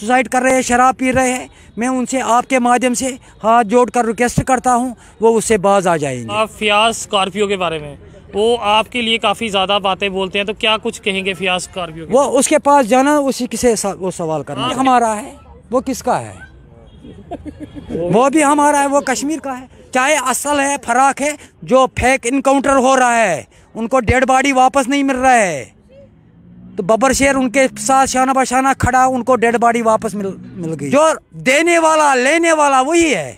Suicide कर रहे हैं शराब पी रहे हैं मैं उनसे आपके माध्यम से हाथ जोड़ कर रिक्वेस्ट करता हूँ वो उससे बाज आ जाएंगे आप फियाज स्कॉर्पियो के बारे में वो आपके लिए काफ़ी ज़्यादा बातें बोलते हैं तो क्या कुछ कहेंगे फियाज स्कॉर्पियो वो उसके पास जाना उसी किसे वो सवाल करना हाँ। हमारा है वो किसका है वो भी हमारा है वो कश्मीर का है चाहे असल है फराक है जो फेक इनकाउंटर हो रहा है उनको डेड बॉडी वापस नहीं मिल रहा है तो बबर शेर उनके साथ शाना बशाना खड़ा उनको डेड बॉडी वापस मिल मिल गई जो देने वाला लेने वाला वही है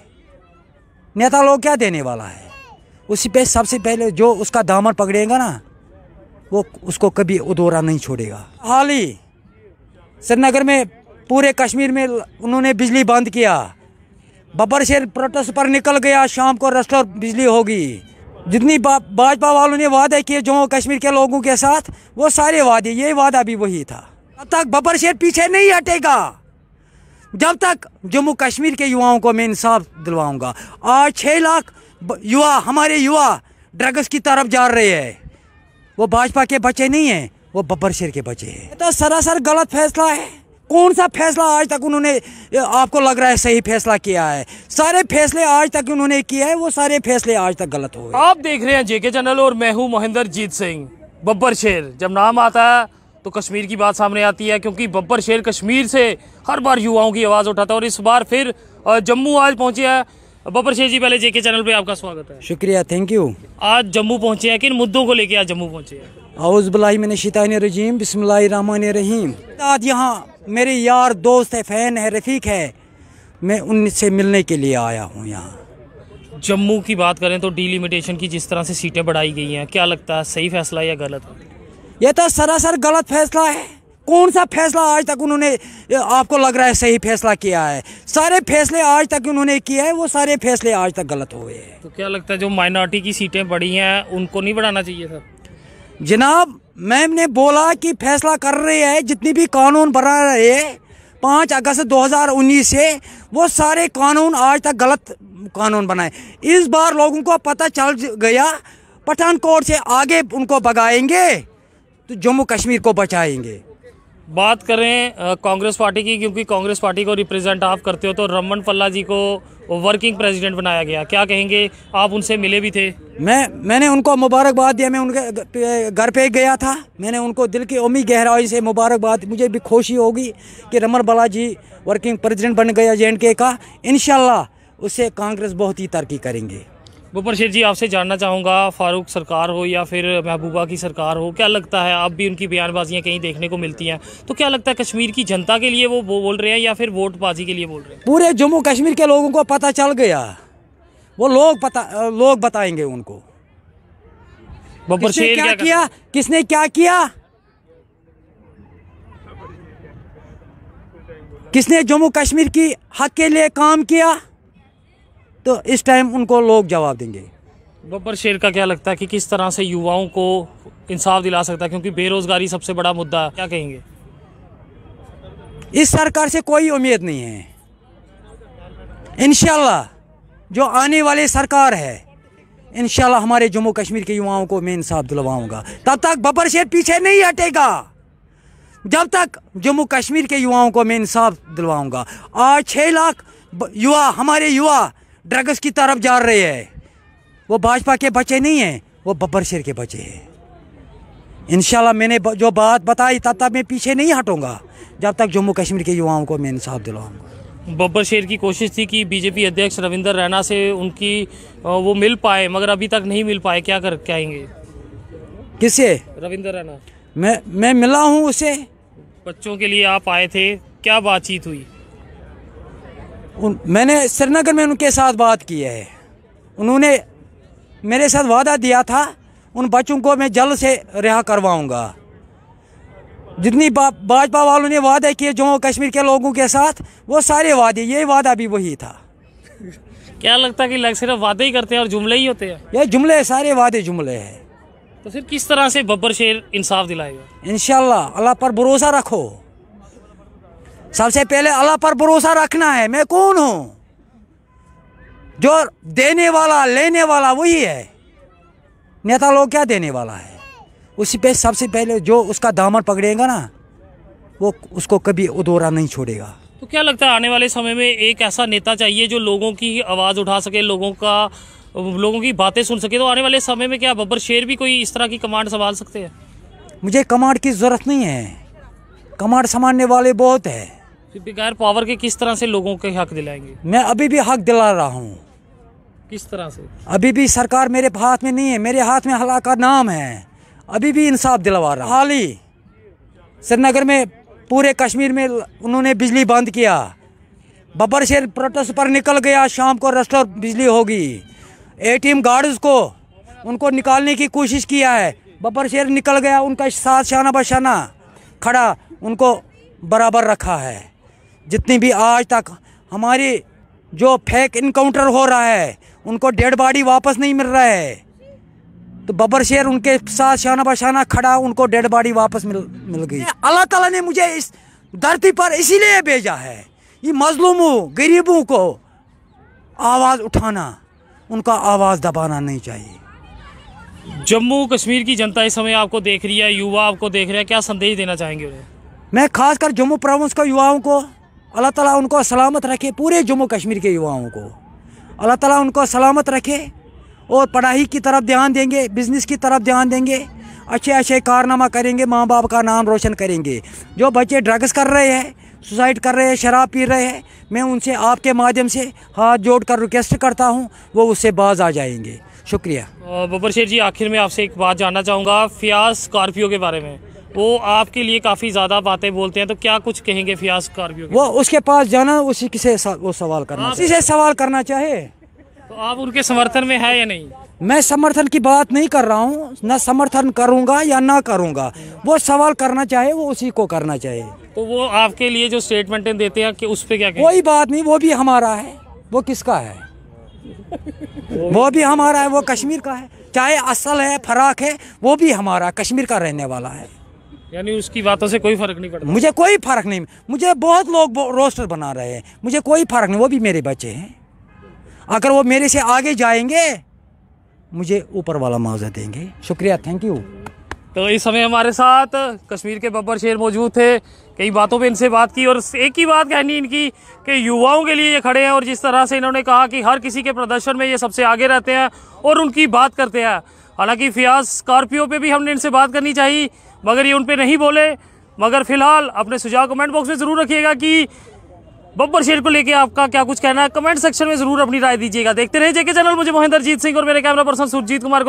नेता लोग क्या देने वाला है उसी पे सबसे पहले जो उसका दामन पकड़ेगा ना वो उसको कभी उदोरा नहीं छोड़ेगा हाल ही श्रीनगर में पूरे कश्मीर में उन्होंने बिजली बंद किया बबर शेर प्रोटेस्ट पर निकल गया शाम को रस्टर बिजली होगी जितनी भाजपा वालों ने वादे किए जम्मू कश्मीर के लोगों के साथ वो सारे वादे ये वादा भी वही था अब तक बबर शेर पीछे नहीं हटेगा जब तक जम्मू कश्मीर के युवाओं को मैं इंसाफ दिलवाऊंगा आज छः लाख युवा हमारे युवा ड्रग्स की तरफ जा रहे हैं वो भाजपा के बच्चे नहीं हैं वो बब्बर शेर के बच्चे हैं तो सरासर गलत फैसला है कौन सा फैसला आज तक उन्होंने आपको लग रहा है सही फैसला किया है सारे फैसले आज तक उन्होंने किए हैं वो सारे फैसले आज तक गलत हो आप देख रहे हैं जेके चैनल और मैं हूँ महेंद्र जीत सिंह बब्बर शेर जब नाम आता है तो कश्मीर की बात सामने आती है क्योंकि बब्बर शेर कश्मीर से हर बार युवाओं की आवाज़ उठाता है और इस बार फिर जम्मू आज पहुंचे हैं बब्बर शेर जी पहले जेके चैनल पे आपका स्वागत है शुक्रिया थैंक यू आज जम्मू पहुंचे हैं किन मुद्दों को लेकर आज जम्मू पहुंचे हैं हाउस बलाई मैंने शितान रजीम बिसमिल्ल रहीम आज यहाँ मेरे यार दोस्त है फ़ैन है रफ़ीक है मैं उनसे मिलने के लिए आया हूँ यहाँ जम्मू की बात करें तो डिलिमिटेशन की जिस तरह से सीटें बढ़ाई गई हैं क्या लगता है सही फैसला या गलत यह तो सरासर गलत फैसला है कौन सा फैसला आज तक उन्होंने आपको लग रहा है सही फैसला किया है सारे फैसले आज तक उन्होंने किए हैं वो सारे फैसले आज तक गलत हुए हैं तो क्या लगता है जो माइनॉरिटी की सीटें बढ़ी हैं उनको नहीं बढ़ाना चाहिए सर जनाब मैम ने बोला कि फैसला कर रहे हैं जितनी भी कानून बना रहे हैं पाँच अगस्त 2019 से वो सारे कानून आज तक गलत कानून बनाए इस बार लोगों को पता चल गया पठानकोट से आगे उनको भगाएंगे तो जम्मू कश्मीर को बचाएंगे बात करें कांग्रेस पार्टी की क्योंकि कांग्रेस पार्टी को रिप्रेजेंट आप करते हो तो रमन फल्ला जी को वर्किंग प्रेसिडेंट बनाया गया क्या कहेंगे आप उनसे मिले भी थे मैं मैंने उनको मुबारकबाद दिया मैं उनके घर पे गया था मैंने उनको दिल की उम्मीद गहराई से मुबारकबाद मुझे भी खुशी होगी कि रमन बला जी वर्किंग प्रेजिडेंट बन गया जे का इनशाला उससे कांग्रेस बहुत ही तरक्की करेंगे बुपर शेर जी आपसे जानना चाहूँगा फारूक सरकार हो या फिर महबूबा की सरकार हो क्या लगता है आप भी उनकी बयानबाजियाँ कहीं देखने को मिलती हैं तो क्या लगता है कश्मीर की जनता के लिए वो बोल रहे हैं या फिर वोटबाजी के लिए बोल रहे हैं पूरे जम्मू कश्मीर के लोगों को पता चल गया वो लोग पता लोग बताएंगे उनको बब्बर शेर क्या, क्या किया किसने क्या किया किसने जम्मू कश्मीर की हक के लिए काम किया तो इस टाइम उनको लोग जवाब देंगे बब्बर शेर का क्या लगता है कि किस तरह से युवाओं को इंसाफ दिला सकता है क्योंकि बेरोजगारी सबसे बड़ा मुद्दा क्या कहेंगे इस सरकार से कोई उम्मीद नहीं है इनशाला जो आने वाली सरकार है इनशाला हमारे जम्मू कश्मीर के युवाओं को मैं इंसाफ दिलवाऊंगा तब तक बब्बर शेर पीछे नहीं हटेगा जब तक जम्मू कश्मीर के युवाओं को मैं इंसाफ दिलवाऊंगा आज छह लाख युवा हमारे युवा ड्रग्स की तरफ जा रहे हैं वो भाजपा के बच्चे नहीं हैं वो बब्बर शेर के बच्चे हैं इनशाला मैंने जो बात बताई तब तक मैं पीछे नहीं हटूंगा जब तक जम्मू कश्मीर के युवाओं को मैं इंसाफ दिलाऊंगा बब्बर शेर की कोशिश थी कि बीजेपी अध्यक्ष रविंदर रैना से उनकी वो मिल पाए मगर अभी तक नहीं मिल पाए क्या कर क्या आएंगे रविंदर रैना मैं मैं मिला हूँ उसे बच्चों के लिए आप आए थे क्या बातचीत हुई उन मैंने श्रीनगर में उनके साथ बात की है उन्होंने मेरे साथ वादा दिया था उन बच्चों को मैं जल्द से रिहा करवाऊंगा जितनी भाजपा वालों ने वादे किए जम्मू कश्मीर के लोगों के साथ वो सारे वादे ये वादा भी वही था क्या लगता है कि लग सिर्फ वादे ही करते हैं और जुमले ही होते हैं ये जुमले सारे वादे जुमले हैं तो फिर किस तरह से बब्बर शेर इंसाफ दिलाएगा इनशाला अल्लाह पर भरोसा रखो सबसे पहले अल्लाह पर भरोसा रखना है मैं कौन हूँ जो देने वाला लेने वाला वही है नेता लोग क्या देने वाला है उसी पे सबसे पहले जो उसका दामन पकड़ेगा ना वो उसको कभी उदोरा नहीं छोड़ेगा तो क्या लगता है आने वाले समय में एक ऐसा नेता चाहिए जो लोगों की आवाज़ उठा सके लोगों का लोगों की बातें सुन सके तो आने वाले समय में क्या बब्बर शेर भी कोई इस तरह की कमांड संभाल सकते हैं मुझे कमांड की ज़रूरत नहीं है कमांड संभालने वाले बहुत हैं फिर बगैर पावर के किस तरह से लोगों के हक दिलाएंगे मैं अभी भी हक दिला रहा हूँ किस तरह से अभी भी सरकार मेरे हाथ में नहीं है मेरे हाथ में हला का नाम है अभी भी इंसाफ दिलवा रहा हाल ही श्रीनगर में पूरे कश्मीर में उन्होंने बिजली बंद किया बबर शेर प्रोटेस्ट पर निकल गया शाम को रस्टर बिजली होगी एटीएम गार्ड्स को उनको निकालने की कोशिश किया है बबर शेर निकल गया उनका साथ शाना बशाना खड़ा उनको बराबर रखा है जितनी भी आज तक हमारी जो फेक इनकाउंटर हो रहा है उनको डेड बॉडी वापस नहीं मिल रहा है तो बबर शेर उनके साथ शाना बशाना खड़ा उनको डेड बॉडी वापस मिल मिल गई अल्लाह ताला ने मुझे इस धरती पर इसीलिए भेजा है ये मजलूमों गरीबों को आवाज़ उठाना उनका आवाज़ दबाना नहीं चाहिए जम्मू कश्मीर की जनता इस समय आपको देख रही है युवा आपको देख रहे हैं क्या संदेश देना चाहेंगे उन्हें मैं खासकर जम्मू प्रोविंस के युवाओं को अल्लाह ताला उनको सलामत रखे पूरे जम्मू कश्मीर के युवाओं को अल्लाह ताला उनको सलामत रखे और पढ़ाई की तरफ ध्यान देंगे बिज़नेस की तरफ ध्यान देंगे अच्छे अच्छे कारनामा करेंगे माँ बाप का नाम रोशन करेंगे जो बच्चे ड्रग्स कर रहे हैं सुसाइड कर रहे हैं शराब पी रहे हैं मैं उनसे आपके माध्यम से हाथ जोड़कर रिक्वेस्ट करता हूँ वो उससे बाज आ जाएंगे शुक्रिया बबर शेर जी आखिर में आपसे एक बात जानना चाहूँगा फ़ियाज स्कॉर्पियो के बारे में वो आपके लिए काफ़ी ज़्यादा बातें बोलते हैं तो क्या कुछ कहेंगे फियाज कारवियो वो उसके पास जाना उसी किसे वो सवाल करना उसी से सवाल करना चाहे तो आप उनके समर्थन में है या नहीं मैं समर्थन की बात नहीं कर रहा हूँ न समर्थन करूँगा या ना करूँगा वो सवाल करना चाहे वो उसी को करना चाहे तो वो आपके लिए जो स्टेटमेंटें देते हैं कि उस पर क्या कोई बात नहीं वो भी हमारा है वो किसका है वो भी हमारा है वो कश्मीर का है चाहे असल है फराक है वो भी हमारा कश्मीर का रहने वाला है यानी उसकी बातों से कोई फर्क नहीं पड़ता मुझे कोई फर्क नहीं मुझे बहुत लोग रोस्टर बना रहे हैं मुझे कोई फर्क नहीं वो भी मेरे बच्चे हैं अगर वो मेरे से आगे जाएंगे मुझे ऊपर वाला मुआवजा देंगे शुक्रिया थैंक यू तो इस समय हमारे साथ कश्मीर के बब्बर शेर मौजूद थे कई बातों पे इनसे बात की और एक ही बात कहनी इनकी कि युवाओं के लिए ये खड़े हैं और जिस तरह से इन्होंने कहा कि हर किसी के प्रदर्शन में ये सबसे आगे रहते हैं और उनकी बात करते हैं हालांकि फियाज स्कॉर्पियो पे भी हमने इनसे बात करनी चाहिए मगर ये उन पर नहीं बोले मगर फिलहाल अपने सुझाव कमेंट बॉक्स में ज़रूर रखिएगा कि बब्बर शेर को लेके आपका क्या कुछ कहना है कमेंट सेक्शन में ज़रूर अपनी राय दीजिएगा देखते रहिए जेके चैनल मुझे महेंद्रजीत जीत सिंह और मेरे कैमरा पर्सन सुरजीत कुमार को